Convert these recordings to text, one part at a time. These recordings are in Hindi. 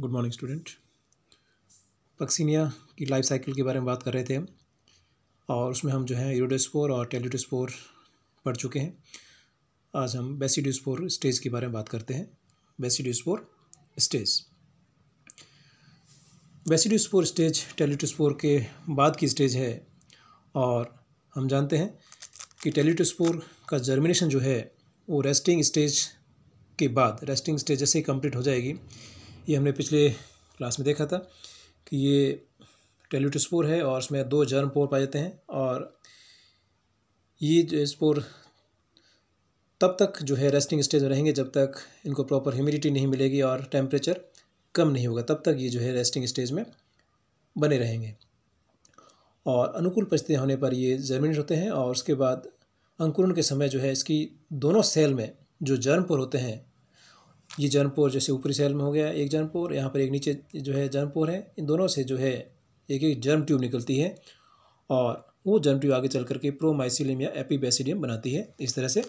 गुड मॉर्निंग स्टूडेंट पक्सिनिया की लाइफ साइकिल के बारे में बात कर रहे थे हम और उसमें हम जो है यूरोडोस्पोर और टेलीडोस्पोर पढ़ चुके हैं आज हम बेसिडोस्पोर स्टेज के बारे में बात करते हैं बेसिडोस्पोर स्टेज बेसिडोस्पोर स्टेज टेलीटोस्पोर के बाद की स्टेज है और हम जानते हैं कि टेलीटोस्पोर का जर्मिनेशन जो है वो रेस्टिंग स्टेज के बाद रेस्टिंग स्टेज जैसे ही कंप्लीट हो जाएगी ये हमने पिछले क्लास में देखा था कि ये टेल्यूट स्पोर है और इसमें दो जर्म पोर पाए जाते हैं और ये जो स्पोर तब तक जो है रेस्टिंग स्टेज में रहेंगे जब तक इनको प्रॉपर ह्यूमिडिटी नहीं मिलेगी और टेम्परेचर कम नहीं होगा तब तक ये जो है रेस्टिंग स्टेज में बने रहेंगे और अनुकूल परिस्थितियाँ होने पर ये जर्मिनेट होते हैं और उसके बाद अंकुरण के समय जो है इसकी दोनों सेल में जो जर्म पोर होते हैं ये जनपोर जैसे ऊपरी सेल में हो गया एक जनपोर यहाँ पर एक नीचे जो है जनपोर है इन दोनों से जो है एक एक जर्म ट्यूब निकलती है और वो जर्म ट्यूब आगे चल करके प्रोमाइसिलियम या एपीबेसिडियम बनाती है इस तरह से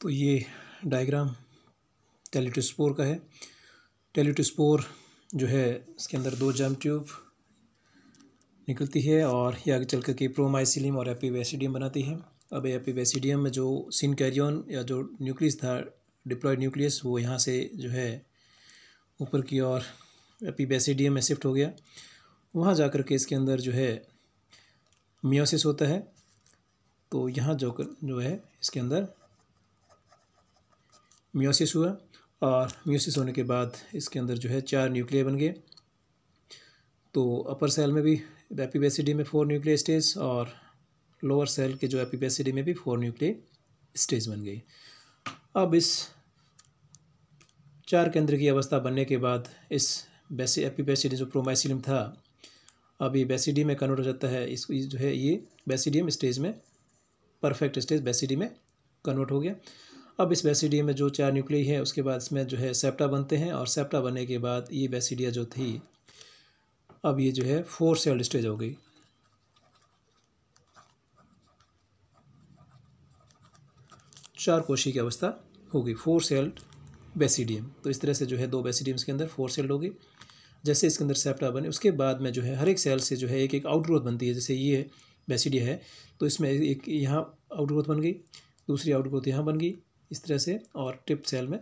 तो ये डायग्राम टेलीटोस्पोर का है टेलीटोस्पोर जो है इसके अंदर दो जम ट्यूब निकलती है और ये आगे चल करके प्रोमाइसिलियम और एपीवेसिडियम बनाती है अब एपीवेसिडियम में जो सिनकैरियन या जो न्यूक्लियस था डिप्लॉयड न्यूक्लियस वो यहाँ से जो है ऊपर की ओर एपीवेसिडियम में शिफ्ट हो गया वहाँ जा कर के इसके अंदर जो है मियोसिस होता है तो यहाँ जो कर जो है इसके अंदर म्योसिस हुआ और म्योसिस होने के बाद इसके अंदर जो है चार न्यूक्लियर बन गए तो अपर सेल में भी एपीबेसिडी में फोर न्यूक्लियर स्टेज और लोअर सेल के जो एपीबेसिडी में भी फोर न्यूक्लियर स्टेज बन गई अब इस चार केंद्र की अवस्था बनने के बाद इस बेसी एपीबेसिडी जो प्रोमाइसिलियम था अब ये बेसिडी में कन्वर्ट हो जाता है इसको जो है ये बेसिडियम स्टेज में परफेक्ट स्टेज बेसिडी में कन्वर्ट हो गया अब इस बैसीडिया में जो चार न्यूक्लिय हैं उसके बाद इसमें जो है सेप्टा बनते हैं और सेप्टा बनने के बाद ये बैसीडिया जो थी अब ये जो है फोर सेल स्टेज हो गई चार कोशी की अवस्था होगी फोर सेल्ड बेसिडियम तो इस तरह से जो है दो बेसिडियम्स के अंदर फोर सेल्ड होगी जैसे इसके अंदर सेप्टा बने उसके बाद में जो है हर एक सेल से जो है एक एक आउटग्रोथ बनती है जैसे ये बेसिडिया है तो इसमें एक यहाँ आउटग्रोथ बन गई दूसरी आउटग्रोथ यहाँ बन गई इस तरह से और टिप सेल में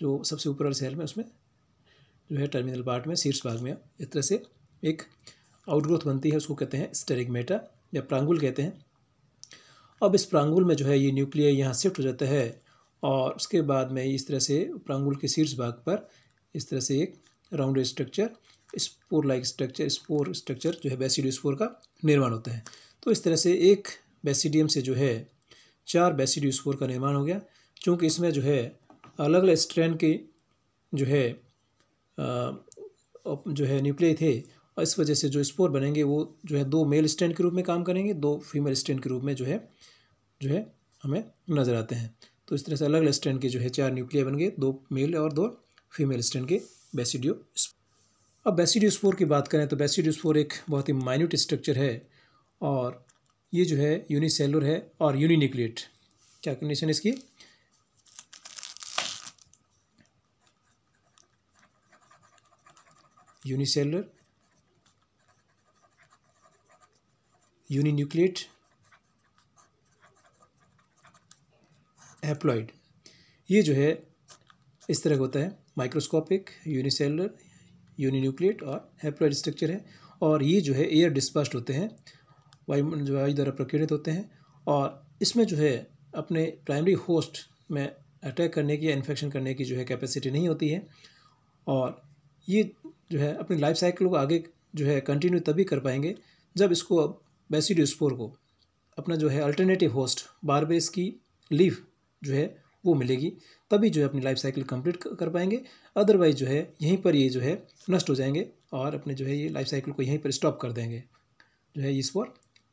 जो सबसे ऊपर वाले सेल में उसमें जो है टर्मिनल पार्ट में शीर्ष भाग में इस तरह से एक आउटग्रोथ बनती है उसको कहते हैं स्टेरिगमेटा या प्रांगुल कहते हैं अब इस प्रांगुल में जो है ये न्यूक्लियर यहाँ शिफ्ट हो जाता है और उसके बाद में इस तरह से प्रांगुल के शीर्ष भाग पर इस तरह से एक round structure spore like structure spore structure जो है बेसिडियो स्पोर का निर्माण होता है तो इस तरह से एक बेसिडियम से जो है चार बेसिड स्पोर का निर्माण हो गया चूँकि इसमें जो है अलग अलग स्ट्रैंड के जो है जो है न्यूक्लियर थे और इस वजह से जो स्पोर बनेंगे वो जो है दो मेल स्टैंड के रूप में काम करेंगे दो फीमेल स्टैंड के रूप में जो है जो है हमें नज़र आते हैं तो इस तरह से अलग अलग स्टैंड के जो है चार न्यूक्लियर बन गए दो मेल और दो फीमेल स्टैंड के बेसिडियो अब बेसिडियो स्पोर की बात करें तो बेसिडियो स्पोर एक बहुत ही माइन्यूट स्ट्रक्चर है और ये जो है यूनिसेलुलर है और यूनिन्यूक्लिएट क्या कंडीशन इसकी यूनिसेलुलर यूनिन्यूक्लिएट एप्लॉइड ये जो है इस तरह का होता है माइक्रोस्कोपिक यूनिसेलुलर यूनिन्यूक्लिएट और हेप्लॉइड स्ट्रक्चर है और ये जो है एयर डिस्पर्स्ड होते हैं वायु वायु द्वारा प्रकीर्णित होते हैं और इसमें जो है अपने प्राइमरी होस्ट में अटैक करने की या इन्फेक्शन करने की जो है कैपेसिटी नहीं होती है और ये जो है अपनी लाइफ साइकिल को आगे जो है कंटिन्यू तभी कर पाएंगे जब इसको बेसिडियोस्पोर को अपना जो है अल्टरनेटिव होस्ट बारबेस की लीव जो है वो मिलेगी तभी जो है अपनी लाइफ साइकिल कंप्लीट कर पाएंगे अदरवाइज जो है यहीं पर ये जो है नष्ट हो जाएंगे और अपने जो है ये लाइफ साइकिल को यहीं पर स्टॉप कर देंगे जो है इस पर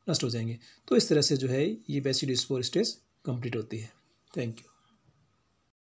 नष्ट हो जाएंगे तो इस तरह से जो है ये बेसिड स्पोर स्टेज कंप्लीट होती है थैंक यू